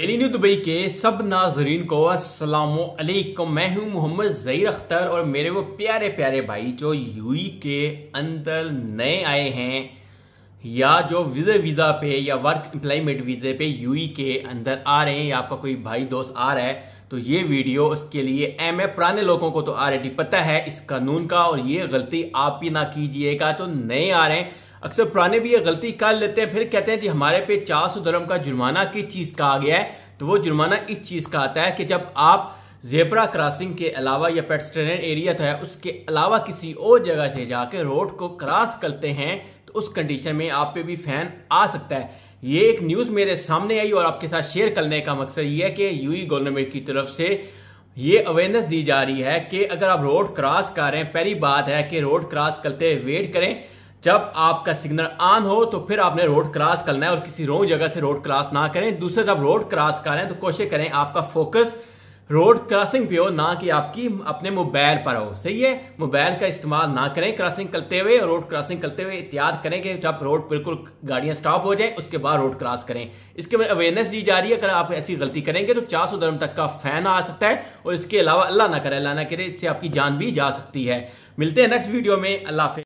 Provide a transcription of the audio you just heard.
daily new Dubai के सब नाजरीन को असलम मैं हूं मोहम्मद जहीर अख्तर और मेरे वो प्यारे प्यारे भाई जो यू के अंदर नए आए हैं या जो वीज़ा वीज़ा पे या वर्क एम्प्लॉयमेंट वीज़े पे यू के अंदर आ रहे हैं या आपका कोई भाई दोस्त आ रहा है तो ये वीडियो उसके लिए एम है पुराने लोगों को तो ऑलरेडी पता है इस कानून का और ये गलती आप भी ना कीजिएगा जो तो नए आ रहे हैं अक्सर पुराने भी ये गलती कर लेते हैं फिर कहते हैं जी हमारे पे चार सौ धर्म का जुर्माना किस चीज का आ गया है तो वो जुर्माना इस चीज का आता है कि जब आप जेबरा क्रॉसिंग के अलावा या पेडेस्ट्रियन एरिया तो है उसके अलावा किसी और जगह से जाके रोड को क्रॉस करते हैं तो उस कंडीशन में आप पे भी फैन आ सकता है ये एक न्यूज मेरे सामने आई और आपके साथ शेयर करने का मकसद ये है कि यूई गवर्नमेंट की तरफ से ये अवेयरनेस दी जा रही है कि अगर आप रोड क्रॉस कर रहे हैं पहली बात है कि रोड क्रॉस करते वेट करें जब आपका सिग्नल ऑन हो तो फिर आपने रोड क्रॉस करना है और किसी रोंग जगह से रोड क्रॉस ना करें दूसरे जब रोड क्रॉस करें तो कोशिश करें आपका फोकस रोड क्रॉसिंग पे हो ना कि आपकी अपने मोबाइल पर हो सही है मोबाइल का इस्तेमाल ना करें क्रॉसिंग करते हुए और रोड क्रॉसिंग करते हुए एहतियात करें कि जब रोड बिल्कुल गाड़ियां स्टॉप हो जाए उसके बाद रोड क्रॉस करें इसके बाद अवेयरनेस दी जा रही है अगर आप ऐसी गलती करेंगे तो चार सौ धर्म तक का फैन आ सकता है और इसके अलावा अल्लाह ना करे अल्लाह ना करे इससे आपकी जान भी जा सकती है मिलते हैं नेक्स्ट वीडियो में अल्लाह